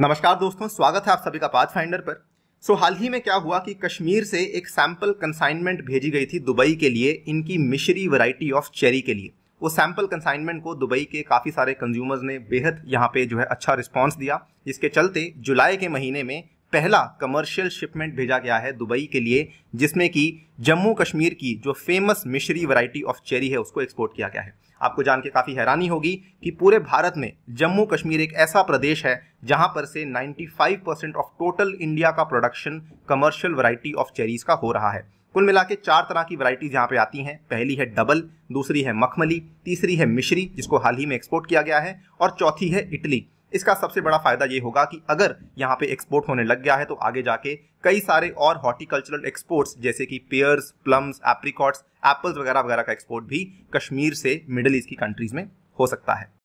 नमस्कार दोस्तों स्वागत है आप सभी का पाथ फाइंडर पर सो हाल ही में क्या हुआ कि कश्मीर से एक सैंपल कंसाइनमेंट भेजी गई थी दुबई के लिए इनकी मिश्री वैरायटी ऑफ चेरी के लिए वो सैंपल कंसाइनमेंट को दुबई के काफ़ी सारे कंज्यूमर्स ने बेहद यहाँ पे जो है अच्छा रिस्पॉन्स दिया जिसके चलते जुलाई के महीने में पहला कमर्शियल शिपमेंट भेजा गया है दुबई के लिए जिसमें कि जम्मू कश्मीर की जो फेमस मिश्री वैरायटी ऑफ चेरी है उसको एक्सपोर्ट किया गया है आपको जान के काफ़ी हैरानी होगी कि पूरे भारत में जम्मू कश्मीर एक ऐसा प्रदेश है जहां पर से 95 परसेंट ऑफ टोटल इंडिया का production commercial variety of cherries का हो रहा है कुल मिला के चार तरह की वैरायटीज यहाँ पे आती हैं पहली है डबल दूसरी है मखमली तीसरी है मिश्री जिसको हाल ही में एक्सपोर्ट किया गया है और चौथी है इटली इसका सबसे बड़ा फायदा ये होगा कि अगर यहाँ पे एक्सपोर्ट होने लग गया है तो आगे जाके कई सारे और हॉर्टिकल्चरल एक्सपोर्ट्स जैसे कि पेयर्स प्लम्स एप्रिकॉट्स एप्पल्स वगैरह वगैरह का एक्सपोर्ट भी कश्मीर से मिडल ईस्ट की कंट्रीज में हो सकता है